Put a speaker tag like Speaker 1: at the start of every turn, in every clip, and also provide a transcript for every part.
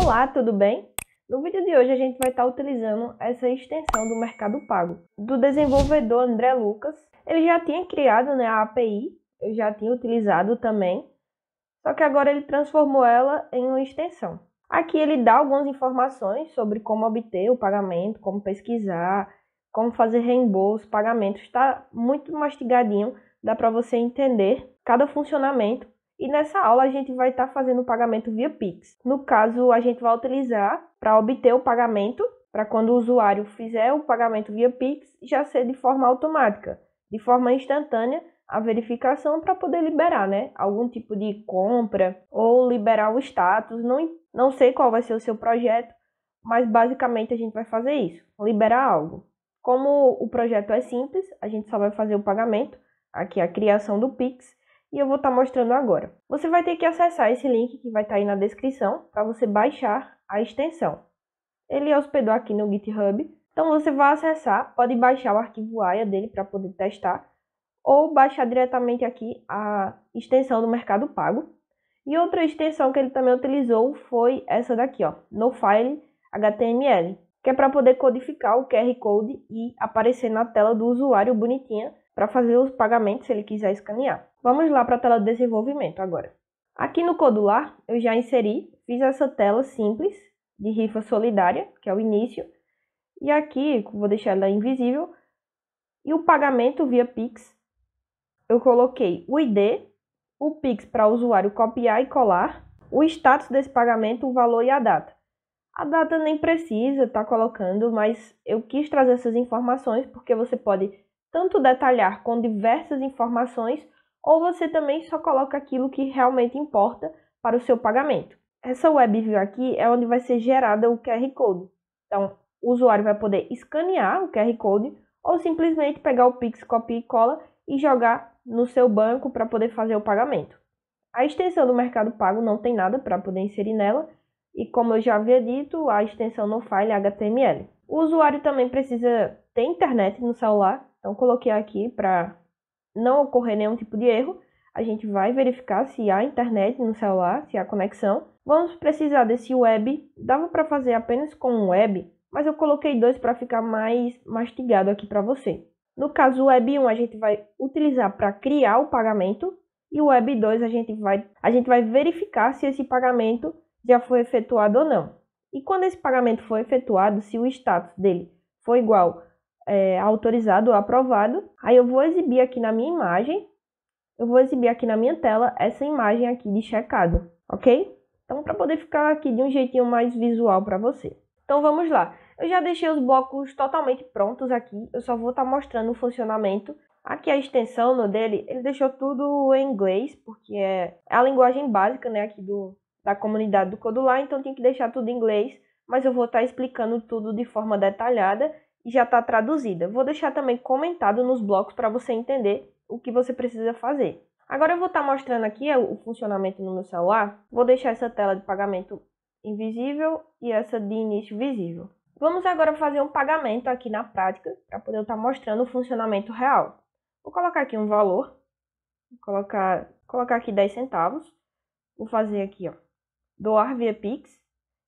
Speaker 1: Olá, tudo bem? No vídeo de hoje a gente vai estar utilizando essa extensão do Mercado Pago do desenvolvedor André Lucas. Ele já tinha criado né, a API, eu já tinha utilizado também, só que agora ele transformou ela em uma extensão. Aqui ele dá algumas informações sobre como obter o pagamento, como pesquisar, como fazer reembolso, pagamento. Está muito mastigadinho, dá para você entender cada funcionamento e nessa aula a gente vai estar tá fazendo o pagamento via Pix. No caso, a gente vai utilizar para obter o pagamento, para quando o usuário fizer o pagamento via Pix, já ser de forma automática, de forma instantânea, a verificação para poder liberar, né? Algum tipo de compra ou liberar o status. Não, não sei qual vai ser o seu projeto, mas basicamente a gente vai fazer isso: liberar algo. Como o projeto é simples, a gente só vai fazer o pagamento, aqui é a criação do Pix, e eu vou estar tá mostrando agora. Você vai ter que acessar esse link que vai estar tá aí na descrição para você baixar a extensão. Ele hospedou aqui no GitHub, então você vai acessar, pode baixar o arquivo AIA dele para poder testar ou baixar diretamente aqui a extensão do Mercado Pago. E outra extensão que ele também utilizou foi essa daqui, ó, no file HTML, que é para poder codificar o QR Code e aparecer na tela do usuário bonitinha para fazer os pagamentos se ele quiser escanear. Vamos lá para a tela de desenvolvimento agora. Aqui no Codular, eu já inseri, fiz essa tela simples de rifa solidária, que é o início, e aqui, vou deixar ela invisível, e o pagamento via Pix, eu coloquei o ID, o Pix para o usuário copiar e colar, o status desse pagamento, o valor e a data. A data nem precisa estar tá colocando, mas eu quis trazer essas informações porque você pode tanto detalhar com diversas informações, ou você também só coloca aquilo que realmente importa para o seu pagamento. Essa WebView aqui é onde vai ser gerada o QR Code. Então, o usuário vai poder escanear o QR Code ou simplesmente pegar o Pix, copia e cola e jogar no seu banco para poder fazer o pagamento. A extensão do Mercado Pago não tem nada para poder inserir nela e, como eu já havia dito, a extensão no file é HTML. O usuário também precisa ter internet no celular então, coloquei aqui para não ocorrer nenhum tipo de erro. A gente vai verificar se há internet no celular, se há conexão. Vamos precisar desse web. Dava para fazer apenas com um web, mas eu coloquei dois para ficar mais mastigado aqui para você. No caso, o web 1 a gente vai utilizar para criar o pagamento e o web 2 a gente vai a gente vai verificar se esse pagamento já foi efetuado ou não. E quando esse pagamento foi efetuado, se o status dele for igual é, autorizado ou aprovado. Aí eu vou exibir aqui na minha imagem, eu vou exibir aqui na minha tela essa imagem aqui de checado, ok? Então, para poder ficar aqui de um jeitinho mais visual para você. Então, vamos lá. Eu já deixei os blocos totalmente prontos aqui, eu só vou estar tá mostrando o funcionamento. Aqui a extensão no dele, ele deixou tudo em inglês, porque é a linguagem básica né, aqui do, da comunidade do Codular, então tem que deixar tudo em inglês, mas eu vou estar tá explicando tudo de forma detalhada já está traduzida. Vou deixar também comentado nos blocos para você entender o que você precisa fazer. Agora eu vou estar tá mostrando aqui é, o funcionamento no meu celular. Vou deixar essa tela de pagamento invisível e essa de início visível. Vamos agora fazer um pagamento aqui na prática para poder estar tá mostrando o funcionamento real. Vou colocar aqui um valor, vou colocar, colocar aqui 10 centavos, vou fazer aqui ó, doar via Pix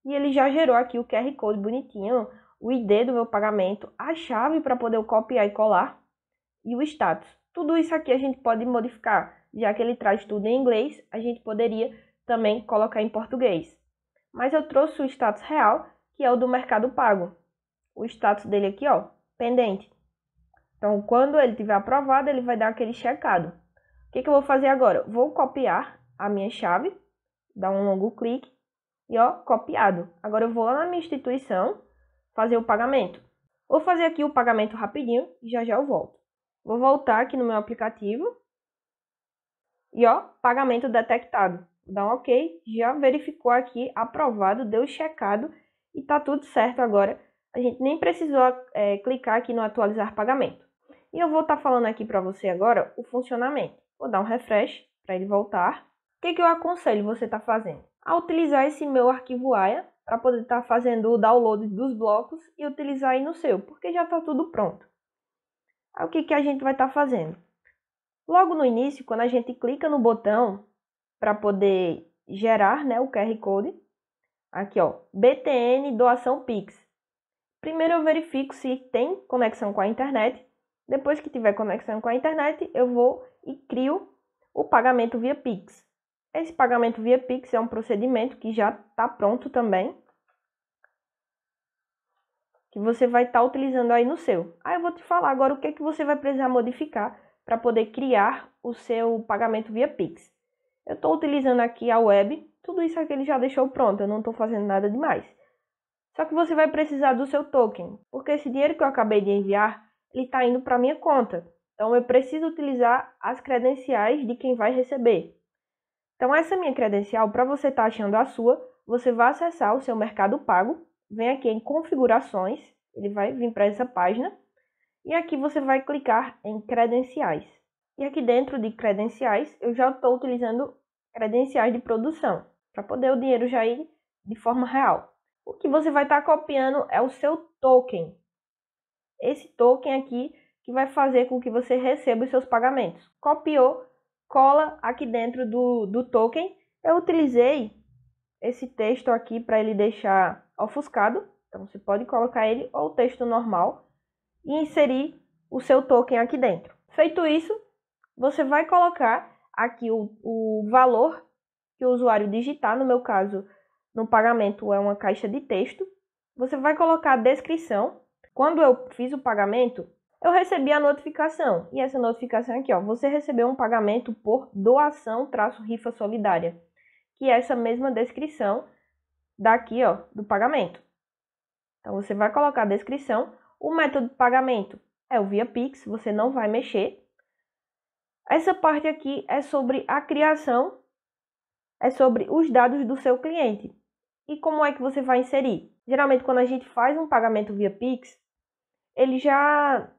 Speaker 1: e ele já gerou aqui o QR Code bonitinho o ID do meu pagamento, a chave para poder copiar e colar e o status. Tudo isso aqui a gente pode modificar, já que ele traz tudo em inglês, a gente poderia também colocar em português. Mas eu trouxe o status real, que é o do Mercado Pago. O status dele aqui, ó, pendente. Então, quando ele tiver aprovado, ele vai dar aquele checado. O que, que eu vou fazer agora? Vou copiar a minha chave, dar um longo clique e ó, copiado. Agora eu vou lá na minha instituição fazer o pagamento. Vou fazer aqui o pagamento rapidinho e já já eu volto. Vou voltar aqui no meu aplicativo e ó, pagamento detectado. Vou dar um OK, já verificou aqui, aprovado, deu checado e tá tudo certo agora. A gente nem precisou é, clicar aqui no atualizar pagamento. E eu vou estar tá falando aqui para você agora o funcionamento. Vou dar um refresh para ele voltar. O que, que eu aconselho você estar tá fazendo? A utilizar esse meu arquivo AIA para poder estar tá fazendo o download dos blocos e utilizar aí no seu, porque já está tudo pronto. Aí, o que, que a gente vai estar tá fazendo? Logo no início, quando a gente clica no botão para poder gerar né, o QR Code, aqui ó, BTN doação Pix. Primeiro eu verifico se tem conexão com a internet. Depois que tiver conexão com a internet, eu vou e crio o pagamento via Pix. Esse pagamento via Pix é um procedimento que já está pronto também, que você vai estar tá utilizando aí no seu. Aí eu vou te falar agora o que, é que você vai precisar modificar para poder criar o seu pagamento via Pix. Eu estou utilizando aqui a web, tudo isso aqui ele já deixou pronto, eu não estou fazendo nada demais. Só que você vai precisar do seu token, porque esse dinheiro que eu acabei de enviar, ele está indo para minha conta. Então eu preciso utilizar as credenciais de quem vai receber. Então, essa minha credencial, para você estar tá achando a sua, você vai acessar o seu Mercado Pago, vem aqui em Configurações, ele vai vir para essa página, e aqui você vai clicar em Credenciais. E aqui dentro de Credenciais, eu já estou utilizando credenciais de produção, para poder o dinheiro já ir de forma real. O que você vai estar tá copiando é o seu token. Esse token aqui que vai fazer com que você receba os seus pagamentos. Copiou, cola aqui dentro do, do token. Eu utilizei esse texto aqui para ele deixar ofuscado. Então, você pode colocar ele ou o texto normal e inserir o seu token aqui dentro. Feito isso, você vai colocar aqui o, o valor que o usuário digitar. No meu caso, no pagamento é uma caixa de texto. Você vai colocar a descrição. Quando eu fiz o pagamento, eu recebi a notificação. E essa notificação aqui, ó, você recebeu um pagamento por doação-rifa solidária, que é essa mesma descrição daqui, ó, do pagamento. Então você vai colocar a descrição, o método de pagamento é o Via Pix, você não vai mexer. Essa parte aqui é sobre a criação, é sobre os dados do seu cliente. E como é que você vai inserir? Geralmente quando a gente faz um pagamento via Pix, ele já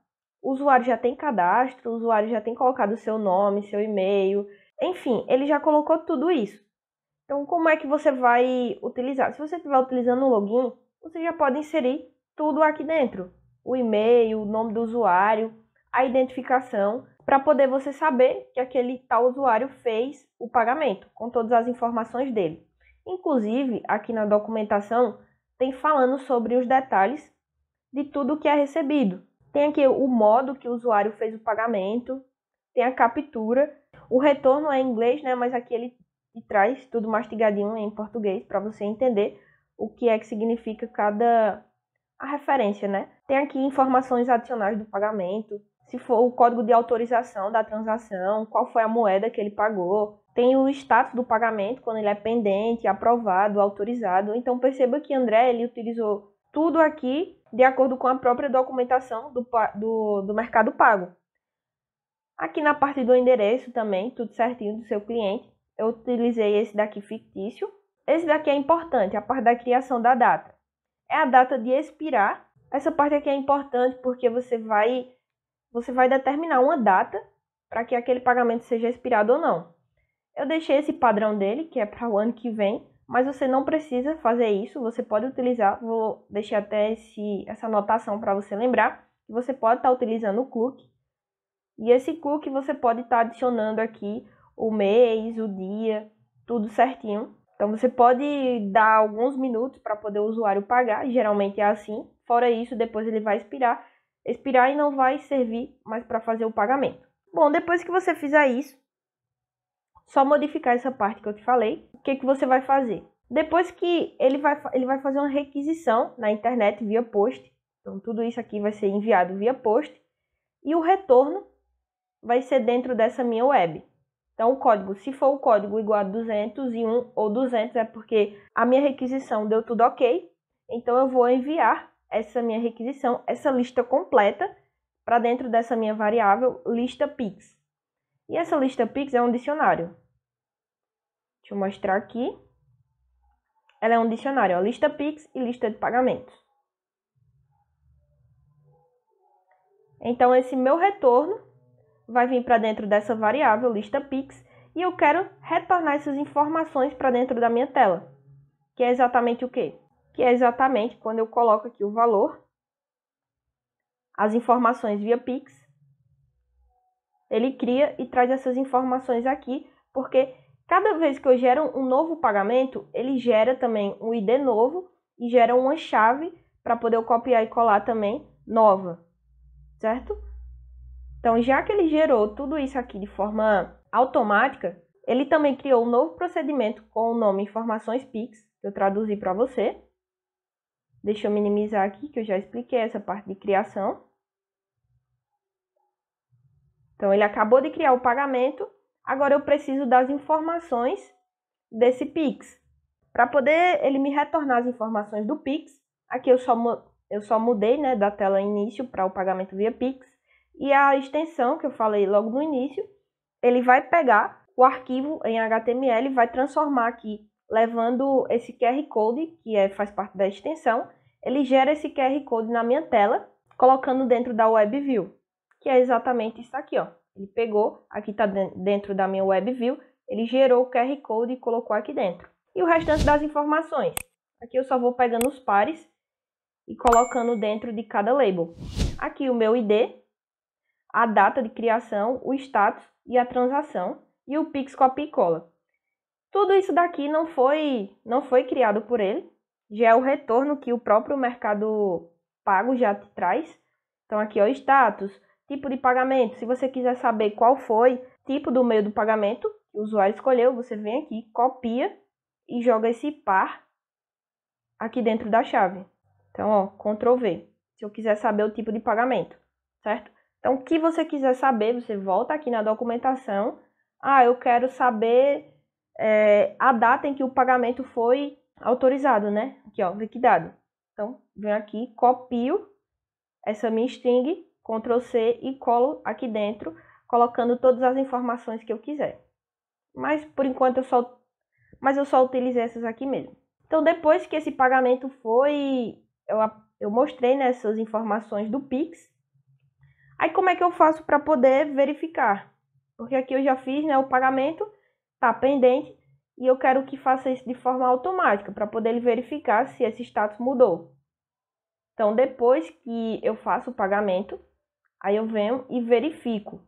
Speaker 1: o usuário já tem cadastro, o usuário já tem colocado seu nome, seu e-mail, enfim, ele já colocou tudo isso. Então, como é que você vai utilizar? Se você estiver utilizando o login, você já pode inserir tudo aqui dentro: o e-mail, o nome do usuário, a identificação, para poder você saber que aquele tal usuário fez o pagamento, com todas as informações dele. Inclusive, aqui na documentação tem falando sobre os detalhes de tudo que é recebido. Tem aqui o modo que o usuário fez o pagamento, tem a captura. O retorno é em inglês, né? Mas aqui ele traz tudo mastigadinho em português para você entender o que é que significa cada a referência, né? Tem aqui informações adicionais do pagamento, se for o código de autorização da transação, qual foi a moeda que ele pagou, tem o status do pagamento quando ele é pendente, aprovado, autorizado. Então perceba que André ele utilizou tudo aqui de acordo com a própria documentação do, do, do Mercado Pago. Aqui na parte do endereço também, tudo certinho do seu cliente. Eu utilizei esse daqui fictício. Esse daqui é importante, a parte da criação da data. É a data de expirar. Essa parte aqui é importante porque você vai você vai determinar uma data para que aquele pagamento seja expirado ou não. Eu deixei esse padrão dele, que é para o ano que vem, mas você não precisa fazer isso, você pode utilizar, vou deixar até esse, essa anotação para você lembrar, você pode estar tá utilizando o cookie, e esse cookie você pode estar tá adicionando aqui o mês, o dia, tudo certinho. Então você pode dar alguns minutos para poder o usuário pagar, geralmente é assim. Fora isso, depois ele vai expirar, expirar e não vai servir mais para fazer o pagamento. Bom, depois que você fizer isso, só modificar essa parte que eu te falei. O que, que você vai fazer? Depois que ele vai, ele vai fazer uma requisição na internet via post. Então, tudo isso aqui vai ser enviado via post. E o retorno vai ser dentro dessa minha web. Então, o código, se for o código igual a 201 ou 200, é porque a minha requisição deu tudo ok. Então, eu vou enviar essa minha requisição, essa lista completa, para dentro dessa minha variável lista Pix. E essa lista Pix é um dicionário. Deixa eu mostrar aqui. Ela é um dicionário, ó, lista Pix e lista de pagamentos. Então, esse meu retorno vai vir para dentro dessa variável, lista Pix, e eu quero retornar essas informações para dentro da minha tela, que é exatamente o quê? Que é exatamente quando eu coloco aqui o valor, as informações via Pix, ele cria e traz essas informações aqui, porque Cada vez que eu gero um novo pagamento, ele gera também um ID novo e gera uma chave para poder eu copiar e colar também nova, certo? Então, já que ele gerou tudo isso aqui de forma automática, ele também criou um novo procedimento com o nome Informações Pix, que eu traduzi para você. Deixa eu minimizar aqui, que eu já expliquei essa parte de criação. Então, ele acabou de criar o pagamento Agora eu preciso das informações desse Pix. Para poder ele me retornar as informações do Pix, aqui eu só, eu só mudei né, da tela início para o pagamento via Pix. E a extensão que eu falei logo no início, ele vai pegar o arquivo em HTML e vai transformar aqui, levando esse QR Code, que é, faz parte da extensão, ele gera esse QR Code na minha tela, colocando dentro da WebView, que é exatamente isso aqui, ó. Ele pegou, aqui está dentro da minha WebView, ele gerou o QR Code e colocou aqui dentro. E o restante das informações. Aqui eu só vou pegando os pares e colocando dentro de cada label. Aqui o meu ID, a data de criação, o status e a transação e o Pix copia e cola. Tudo isso daqui não foi não foi criado por ele, já é o retorno que o próprio mercado pago já te traz. Então aqui o status, Tipo de pagamento, se você quiser saber qual foi, tipo do meio do pagamento que o usuário escolheu, você vem aqui, copia e joga esse par aqui dentro da chave. Então, ó, Ctrl V, se eu quiser saber o tipo de pagamento, certo? Então, o que você quiser saber, você volta aqui na documentação. Ah, eu quero saber é, a data em que o pagamento foi autorizado, né? Aqui, ó, liquidado. Então, venho aqui, copio essa minha string Ctrl C e colo aqui dentro, colocando todas as informações que eu quiser. Mas por enquanto eu só mas eu só utilizei essas aqui mesmo. Então depois que esse pagamento foi eu, eu mostrei nessas né, informações do Pix. Aí como é que eu faço para poder verificar? Porque aqui eu já fiz, né, o pagamento está pendente e eu quero que faça isso de forma automática para poder verificar se esse status mudou. Então, depois que eu faço o pagamento, Aí eu venho e verifico.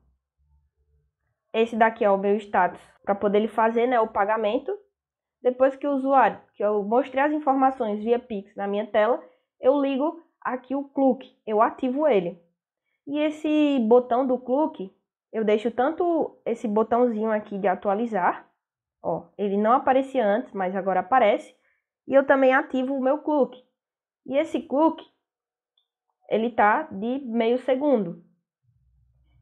Speaker 1: Esse daqui é o meu status para poder ele fazer né, o pagamento. Depois que o usuário, que eu mostrei as informações via Pix na minha tela, eu ligo aqui o cluque, eu ativo ele. E esse botão do cluque, eu deixo tanto esse botãozinho aqui de atualizar, ó, ele não aparecia antes, mas agora aparece, e eu também ativo o meu cluque. E esse cluque ele está de meio segundo.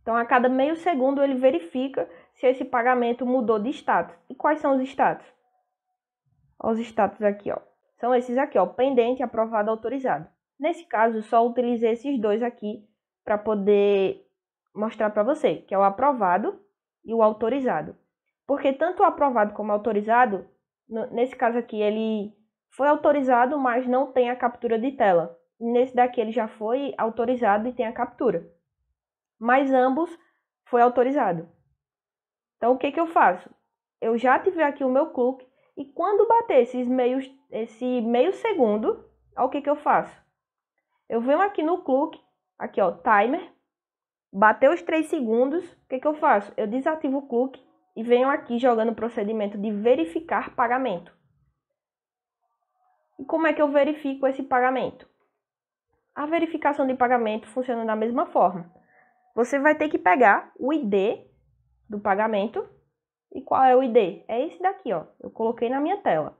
Speaker 1: Então, a cada meio segundo, ele verifica se esse pagamento mudou de status. E quais são os status? Os status aqui, ó. São esses aqui, ó. Pendente, aprovado, autorizado. Nesse caso, eu só utilizei esses dois aqui para poder mostrar para você, que é o aprovado e o autorizado. Porque tanto o aprovado como o autorizado, nesse caso aqui, ele foi autorizado, mas não tem a captura de tela nesse daqui ele já foi autorizado e tem a captura. Mas ambos foi autorizado. Então o que, que eu faço? Eu já tive aqui o meu clube e quando bater esses meios, esse meio segundo, ó, o que, que eu faço? Eu venho aqui no clube, aqui ó, timer, bateu os 3 segundos, o que, que eu faço? Eu desativo o clube e venho aqui jogando o procedimento de verificar pagamento. E como é que eu verifico esse pagamento? a verificação de pagamento funciona da mesma forma. Você vai ter que pegar o ID do pagamento. E qual é o ID? É esse daqui, ó. Eu coloquei na minha tela.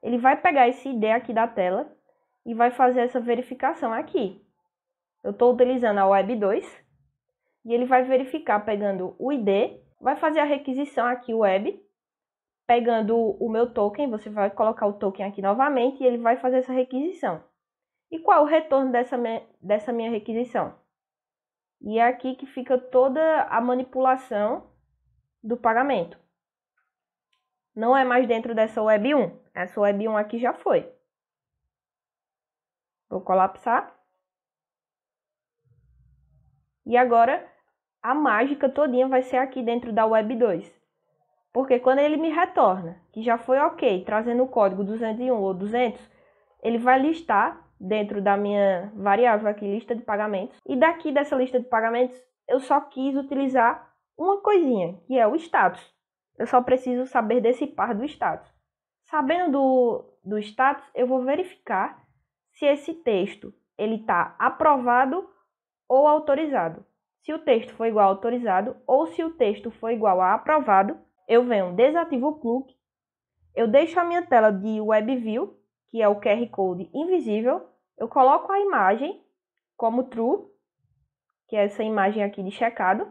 Speaker 1: Ele vai pegar esse ID aqui da tela e vai fazer essa verificação aqui. Eu estou utilizando a Web 2 e ele vai verificar pegando o ID, vai fazer a requisição aqui web, pegando o meu token, você vai colocar o token aqui novamente e ele vai fazer essa requisição. E qual o retorno dessa minha, dessa minha requisição? E é aqui que fica toda a manipulação do pagamento. Não é mais dentro dessa Web 1. Essa Web 1 aqui já foi. Vou colapsar. E agora a mágica todinha vai ser aqui dentro da Web 2. Porque quando ele me retorna, que já foi ok, trazendo o código 201 ou 200, ele vai listar dentro da minha variável aqui, lista de pagamentos. E daqui dessa lista de pagamentos, eu só quis utilizar uma coisinha, que é o status. Eu só preciso saber desse par do status. Sabendo do, do status, eu vou verificar se esse texto ele está aprovado ou autorizado. Se o texto for igual a autorizado ou se o texto for igual a aprovado, eu venho desativo o plug, eu deixo a minha tela de WebView que é o QR Code invisível, eu coloco a imagem como true, que é essa imagem aqui de checado,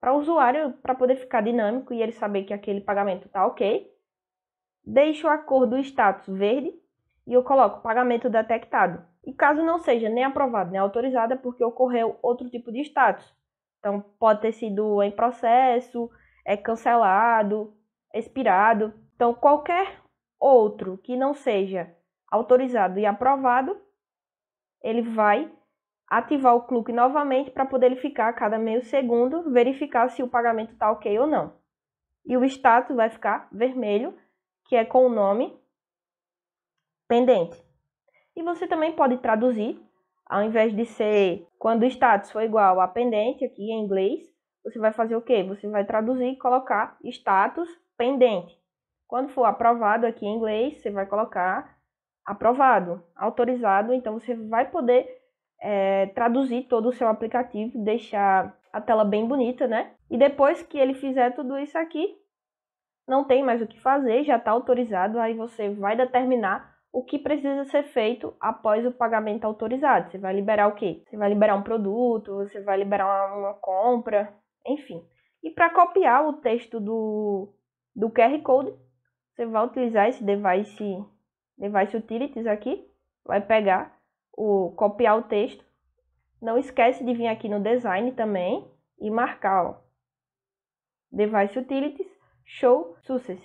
Speaker 1: para o usuário, para poder ficar dinâmico e ele saber que aquele pagamento está ok. Deixo a cor do status verde e eu coloco pagamento detectado. E caso não seja nem aprovado nem autorizado, é porque ocorreu outro tipo de status. Então, pode ter sido em processo, é cancelado, expirado. Então, qualquer outro que não seja autorizado e aprovado, ele vai ativar o cluque novamente para poder ele ficar a cada meio segundo, verificar se o pagamento está ok ou não. E o status vai ficar vermelho, que é com o nome pendente. E você também pode traduzir, ao invés de ser quando o status for igual a pendente aqui em inglês, você vai fazer o quê? Você vai traduzir e colocar status pendente. Quando for aprovado aqui em inglês, você vai colocar aprovado, autorizado, então você vai poder é, traduzir todo o seu aplicativo, deixar a tela bem bonita, né? E depois que ele fizer tudo isso aqui, não tem mais o que fazer, já está autorizado, aí você vai determinar o que precisa ser feito após o pagamento autorizado. Você vai liberar o quê? Você vai liberar um produto, você vai liberar uma, uma compra, enfim. E para copiar o texto do, do QR Code, você vai utilizar esse device device utilities aqui, vai pegar o copiar o texto. Não esquece de vir aqui no design também e marcar, ó, device utilities show success.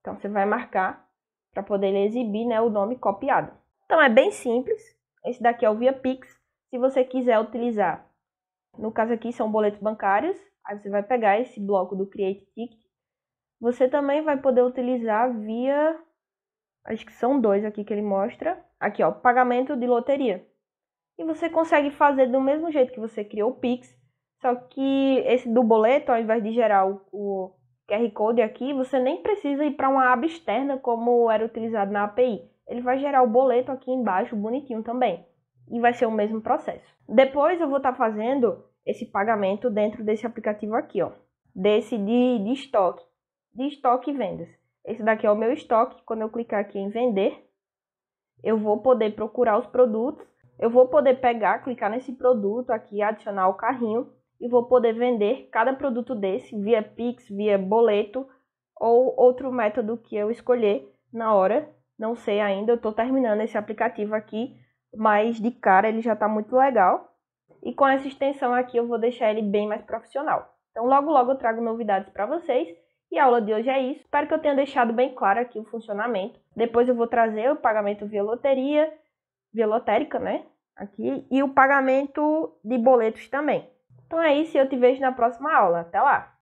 Speaker 1: Então você vai marcar para poder exibir, né, o nome copiado. Então é bem simples. Esse daqui é o via Pix. Se você quiser utilizar, no caso aqui são boletos bancários, aí você vai pegar esse bloco do create ticket. Você também vai poder utilizar via acho que são dois aqui que ele mostra. Aqui, ó, pagamento de loteria. E você consegue fazer do mesmo jeito que você criou o Pix, só que esse do boleto, ao invés de gerar o, o QR Code aqui, você nem precisa ir para uma aba externa como era utilizado na API. Ele vai gerar o boleto aqui embaixo, bonitinho também. E vai ser o mesmo processo. Depois eu vou estar tá fazendo esse pagamento dentro desse aplicativo aqui, ó. Desse de, de estoque. De estoque e vendas. Esse daqui é o meu estoque. Quando eu clicar aqui em vender, eu vou poder procurar os produtos. Eu vou poder pegar, clicar nesse produto aqui, adicionar ao carrinho e vou poder vender cada produto desse via Pix, via boleto ou outro método que eu escolher na hora. Não sei ainda, eu estou terminando esse aplicativo aqui, mas de cara ele já está muito legal. E com essa extensão aqui eu vou deixar ele bem mais profissional. Então logo logo eu trago novidades para vocês. E a aula de hoje é isso. Espero que eu tenha deixado bem claro aqui o funcionamento. Depois eu vou trazer o pagamento via loteria, via lotérica, né? Aqui, e o pagamento de boletos também. Então é isso, E eu te vejo na próxima aula. Até lá!